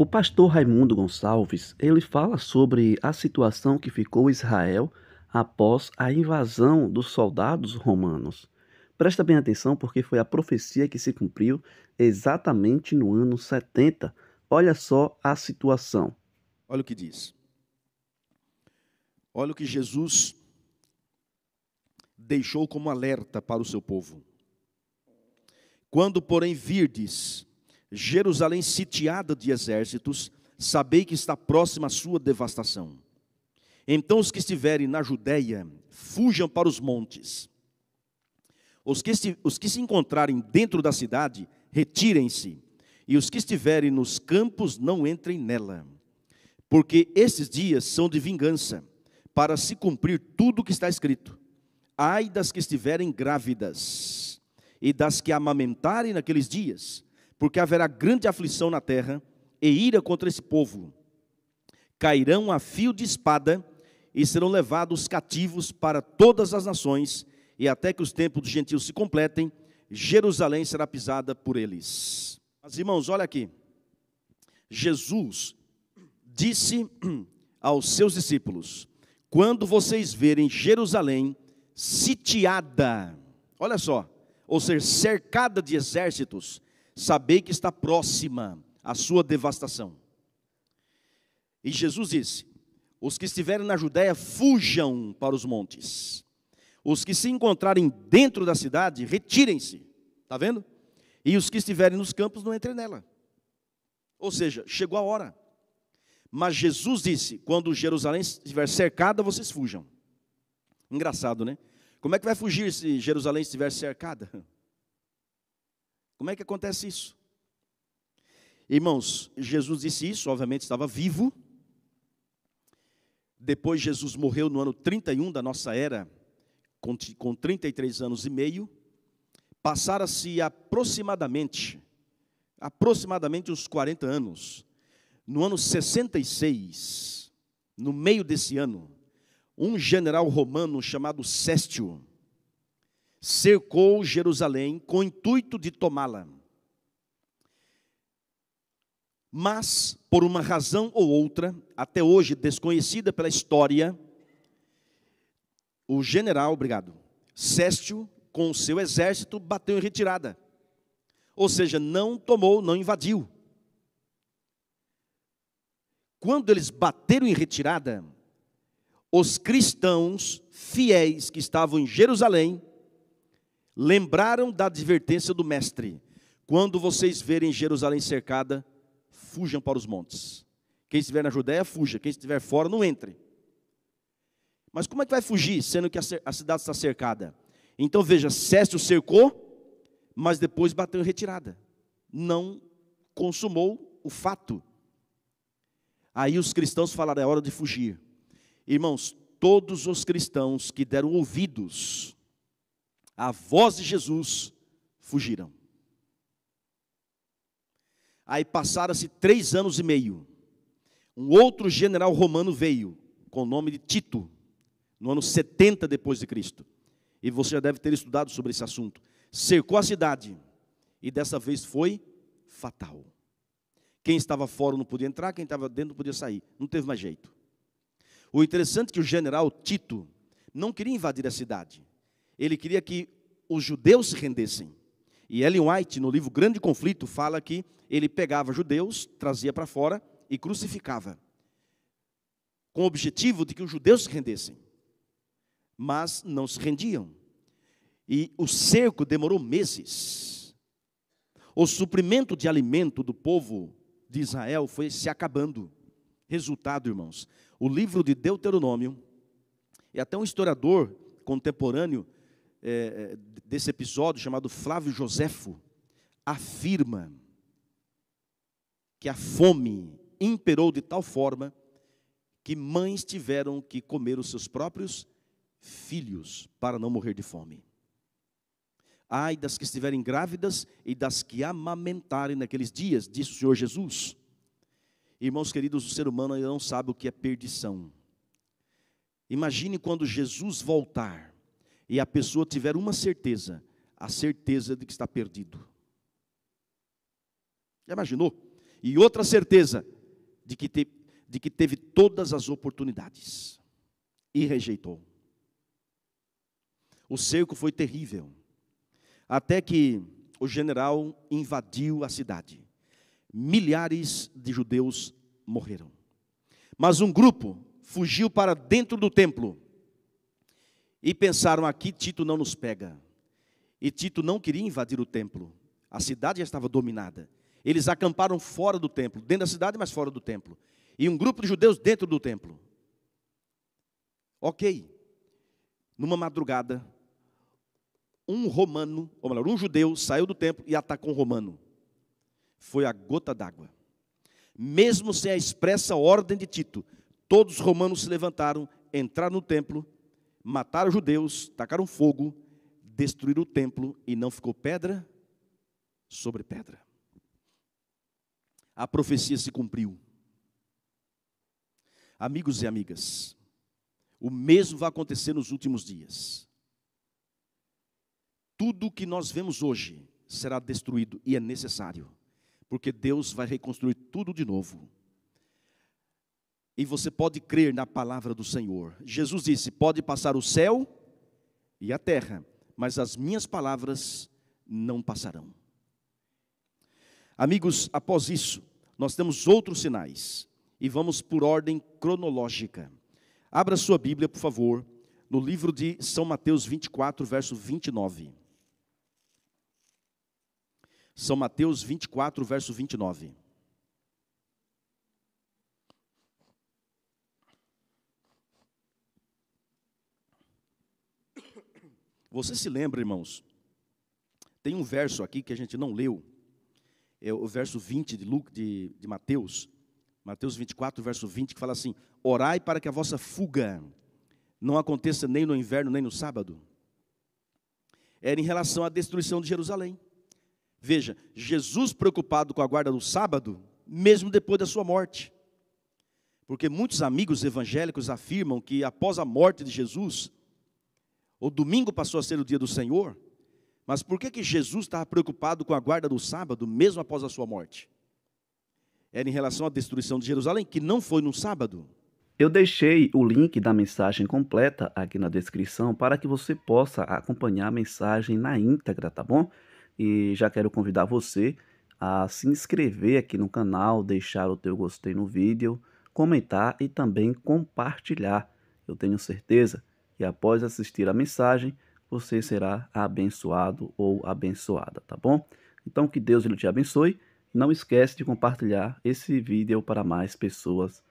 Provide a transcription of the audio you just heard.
O pastor Raimundo Gonçalves, ele fala sobre a situação que ficou Israel após a invasão dos soldados romanos. Presta bem atenção porque foi a profecia que se cumpriu exatamente no ano 70. Olha só a situação. Olha o que diz. Olha o que Jesus deixou como alerta para o seu povo. Quando, porém, virdes Jerusalém sitiada de exércitos, sabei que está próxima a sua devastação. Então os que estiverem na Judéia, fujam para os montes. Os que, se, os que se encontrarem dentro da cidade, retirem-se. E os que estiverem nos campos, não entrem nela. Porque esses dias são de vingança, para se cumprir tudo o que está escrito. Ai das que estiverem grávidas, e das que amamentarem naqueles dias porque haverá grande aflição na terra e ira contra esse povo. Cairão a fio de espada e serão levados cativos para todas as nações, e até que os tempos dos gentios se completem, Jerusalém será pisada por eles. Mas irmãos, olha aqui. Jesus disse aos seus discípulos: Quando vocês verem Jerusalém sitiada, olha só, ou ser cercada de exércitos, sabei que está próxima a sua devastação. E Jesus disse: Os que estiverem na Judéia, fujam para os montes. Os que se encontrarem dentro da cidade, retirem-se. Está vendo? E os que estiverem nos campos, não entrem nela. Ou seja, chegou a hora. Mas Jesus disse: quando Jerusalém estiver cercada, vocês fujam. Engraçado, né? Como é que vai fugir se Jerusalém estiver cercada? Como é que acontece isso? Irmãos, Jesus disse isso, obviamente estava vivo. Depois, Jesus morreu no ano 31 da nossa era, com 33 anos e meio. Passara-se aproximadamente, aproximadamente uns 40 anos. No ano 66, no meio desse ano, um general romano chamado Céstio, cercou Jerusalém com o intuito de tomá-la. Mas, por uma razão ou outra, até hoje desconhecida pela história, o general, obrigado, Sestio, com o seu exército, bateu em retirada. Ou seja, não tomou, não invadiu. Quando eles bateram em retirada, os cristãos fiéis que estavam em Jerusalém lembraram da advertência do mestre: quando vocês verem Jerusalém cercada, fujam para os montes. Quem estiver na Judéia, fuja. Quem estiver fora, não entre. Mas como é que vai fugir, sendo que a cidade está cercada? Então veja: Césio cercou, mas depois bateu em retirada. Não consumou o fato. Aí os cristãos falaram: é hora de fugir. Irmãos, todos os cristãos que deram ouvidos a voz de Jesus, fugirão. Aí passaram-se três anos e meio. Um outro general romano veio, com o nome de Tito, no ano 70 depois de Cristo. E você já deve ter estudado sobre esse assunto. Cercou a cidade e dessa vez foi fatal. Quem estava fora não podia entrar, quem estava dentro não podia sair. Não teve mais jeito. O interessante é que o general Tito não queria invadir a cidade. Ele queria que os judeus se rendessem. E Ellen White, no livro Grande Conflito, fala que ele pegava judeus, trazia para fora e crucificava, com o objetivo de que os judeus se rendessem. Mas não se rendiam. E o cerco demorou meses. O suprimento de alimento do povo de Israel foi se acabando. Resultado, irmãos, o livro de Deuteronômio, e é até um historiador contemporâneo é, é, desse episódio chamado Flávio Joséfo afirma que a fome imperou de tal forma que mães tiveram que comer os seus próprios filhos para não morrer de fome. Ai das que estiverem grávidas e das que amamentarem naqueles dias, disse o Senhor Jesus. Irmãos queridos, o ser humano ainda não sabe o que é perdição. Imagine quando Jesus voltar e a pessoa tiver uma certeza, a certeza de que está perdido. Já imaginou? E outra certeza de que, te, de que teve todas as oportunidades e rejeitou. O cerco foi terrível, até que o general invadiu a cidade. Milhares de judeus morreram. Mas um grupo fugiu para dentro do templo e pensaram: aqui Tito não nos pega. E Tito não queria invadir o templo. A cidade já estava dominada. Eles acamparam fora do templo, dentro da cidade, mas fora do templo. E um grupo de judeus dentro do templo. Ok. Numa madrugada, um romano, ou melhor, um judeu saiu do templo e atacou um romano. Foi a gota d'água. Mesmo sem a expressa ordem de Tito, todos os romanos se levantaram, entraram no templo mataram judeus, tacaram fogo, destruíram o templo e não ficou pedra sobre pedra. A profecia se cumpriu. Amigos e amigas, o mesmo vai acontecer nos últimos dias. Tudo o que nós vemos hoje será destruído e é necessário, porque Deus vai reconstruir tudo de novo e você pode crer na palavra do Senhor. Jesus disse: Pode passar o céu e a terra, mas as minhas palavras não passarão. Amigos, após isso, nós temos outros sinais e vamos por ordem cronológica. Abra sua Bíblia, por favor, no livro de São Mateus 24, verso 29. São Mateus 24, verso 29. Você se lembra, irmãos? Tem um verso aqui que a gente não leu, é o verso 20 de, Luke, de, de Mateus, Mateus 24, verso 20, que fala assim: Orai para que a vossa fuga não aconteça nem no inverno, nem no sábado. Era em relação à destruição de Jerusalém. Veja, Jesus preocupado com a guarda do sábado, mesmo depois da sua morte. Porque muitos amigos evangélicos afirmam que após a morte de Jesus, o domingo passou a ser o dia do Senhor. Mas por que, que Jesus estava preocupado com a guarda do sábado, mesmo após a sua morte? Era em relação à destruição de Jerusalém, que não foi no sábado. Eu deixei o link da mensagem completa aqui na descrição para que você possa acompanhar a mensagem na íntegra, tá bom? E já quero convidar você a se inscrever aqui no canal, deixar o teu gostei no vídeo, comentar e também compartilhar. Eu tenho certeza e após assistir a mensagem, você será abençoado ou abençoada, tá bom? Então que Deus lhe te abençoe. Não esquece de compartilhar esse vídeo para mais pessoas.